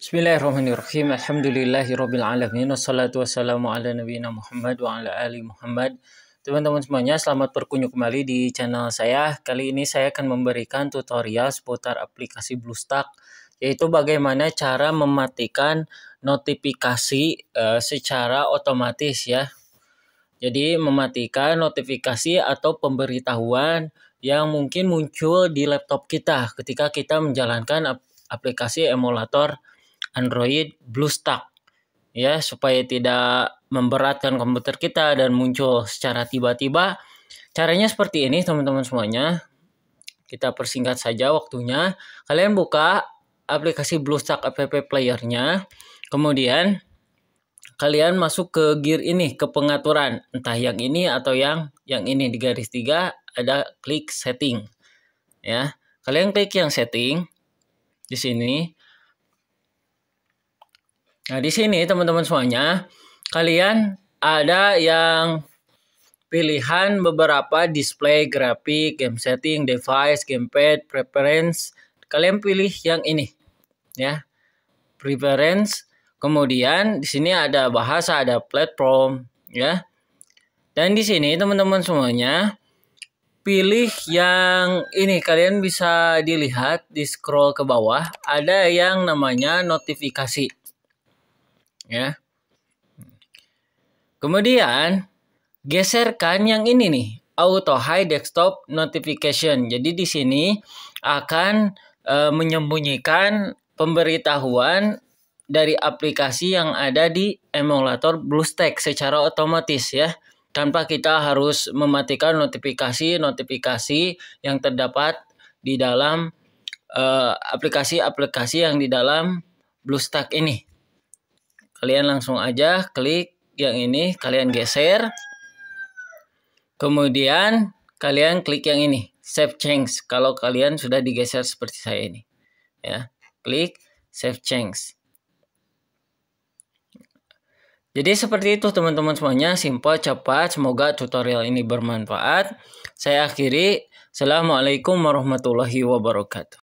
Bismillahirrahmanirrahim. Alhamdulillahirabbil alamin wassalatu wassalamu ala nabiyina Muhammad wa ala ali Muhammad. Teman-teman semuanya, selamat berkunjung kembali di channel saya. Kali ini saya akan memberikan tutorial seputar aplikasi BlueStack yaitu bagaimana cara mematikan notifikasi uh, secara otomatis ya. Jadi mematikan notifikasi atau pemberitahuan yang mungkin muncul di laptop kita ketika kita menjalankan aplikasi emulator Android BlueStack ya supaya tidak memberatkan komputer kita dan muncul secara tiba-tiba. Caranya seperti ini teman-teman semuanya. Kita persingkat saja waktunya. Kalian buka aplikasi BlueStack app player-nya. Kemudian kalian masuk ke gear ini, ke pengaturan. Entah yang ini atau yang yang ini di garis tiga ada klik setting. Ya. Kalian klik yang setting di sini. Nah, di sini teman-teman semuanya, kalian ada yang pilihan beberapa display grafik, game setting, device, gamepad, preference. Kalian pilih yang ini. Ya. Preference. Kemudian di sini ada bahasa, ada platform, ya. Dan di sini teman-teman semuanya pilih yang ini kalian bisa dilihat di scroll ke bawah ada yang namanya notifikasi ya. Kemudian geserkan yang ini nih, auto high desktop notification. Jadi di sini akan e, menyembunyikan pemberitahuan dari aplikasi yang ada di emulator BlueStack secara otomatis ya tanpa kita harus mematikan notifikasi-notifikasi yang terdapat di dalam e, aplikasi-aplikasi uh, yang di dalam BlueStack ini. Kalian langsung aja klik yang ini, kalian geser. Kemudian kalian klik yang ini, save change kalau kalian sudah digeser seperti saya ini. Ya, klik save change. Jadi seperti itu teman-teman semuanya, simple cepat. Semoga tutorial ini bermanfaat. Saya akhiri. Assalamualaikum warahmatullahi wabarakatuh.